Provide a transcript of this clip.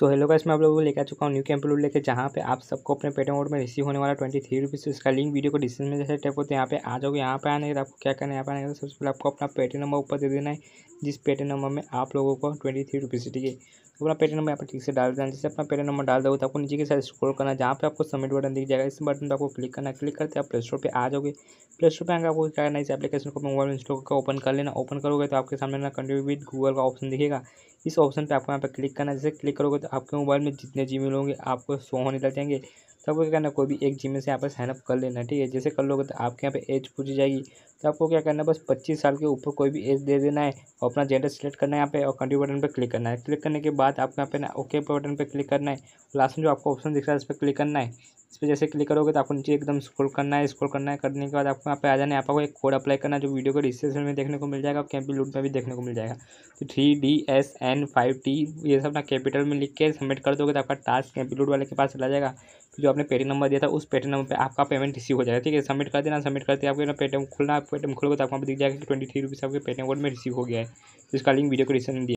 so hello का इसमें आप लोगों को लेकर चुका हूँ न्यू कैंप लोड लेकर जहाँ पे आप सबको अपने पेटम मोड में रिसीव होने वाला ट्वेंटी थ्री रुपीज़ तो इसका लिंक वीडियो को डिस्क्रिप्शन में जैसे टैप होते हैं यहाँ पे आ जाओगे यहाँ पे आने के आपको क्या करना है यहाँ पे आने का सबसे पहले आपको अपना पेटी नंबर ऊपर दे देना है जिस पेटीएम नंबर में आप लोगों को ट्वेंटी थ्री रुपीज़ ठीक है तो अपना पेटीएम नंबर यहाँ पर ठीक से डाल देना जैसे अपना पेटीएम नंबर डाल दोगे तो आपको नीचे के साथ स्क्रोल करना जहाँ पर आपको सबमिट बटन दिख जाएगा इस बटन पर आपको क्लिक करना क्लिक करते आप प्ले स्टोर पर आ जाओगे प्ले स्टोर पर आगे आपको क्या करना है इस एप्लीकेशन को मोबाइल इंस्टॉल का ओपन कर लेना ओपन करोगे तो आपके सामने ना कंट्री विद गूगल का ऑप्शन दिखेगा इस ऑप्शन पे आपको यहाँ पे क्लिक करना है जैसे क्लिक करोगे तो आपके मोबाइल में जितने जी होंगे आपको शो होने लग जाएंगे तो आपको क्या करना कोई भी एक जी से यहाँ पर साइनअप कर लेना है ठीक है जैसे कर लोगे तो आपके यहाँ पे एज पूछी जाएगी तो आपको क्या करना है बस पच्चीस साल के ऊपर कोई भी एज दे देना है और अपना जेंडर सेलेक्ट करना है यहाँ पे और कंटिन्यू बटन पर क्लिक करना है क्लिक करने के बाद आपको यहाँ पे ना ओके बटन पर क्लिक करना है लास्ट में जो आपको ऑप्शन दिख रहा है उस पर क्लिक करना है इस पर जैसे क्लिक करोगे तो आपको नीचे एकदम स्क्रॉल करना है स्क्रॉल करना है करने के बाद आपको यहाँ पे आ जाना है आपको एक कोड अप्लाई करना है जो वीडियो को डिस्क्रिप्शन में देखने को मिल जाएगा और कैंपी लूट में भी देखने को मिल जाएगा तो three D S N five T ये सब अपना कैपिटल में लिख के सबमिट कर दोगे तो आपका टास्क कैंपी लूट वाले के पास चला जाएगा जो आपने पेटीएम नंबर दिया था उस पेटीएम नंबर पर आपका पेमेंट रिसीव हो जाएगा ठीक है सबमिट कर देना सबमिट करते आपको पेटीएम खुलना पेटीएम खुलोगे तो आपको दिख जाएगा कि ट्वेंटी थ्री रुपीज़ आपके पेटीएम कोड में रिसीव हो गया है तो इसका लिंक वीडियो को डिस्क्रिप्शन दिया